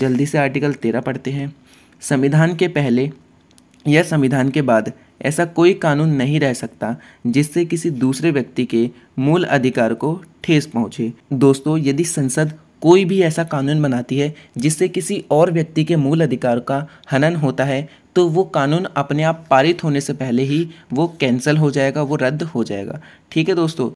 जल्दी से आर्टिकल तेरह पढ़ते हैं संविधान के पहले या संविधान के बाद ऐसा कोई कानून नहीं रह सकता जिससे किसी दूसरे व्यक्ति के मूल अधिकार को ठेस पहुंचे दोस्तों यदि संसद कोई भी ऐसा कानून बनाती है जिससे किसी और व्यक्ति के मूल अधिकार का हनन होता है तो वो कानून अपने आप पारित होने से पहले ही वो कैंसिल हो जाएगा वो रद्द हो जाएगा ठीक है दोस्तों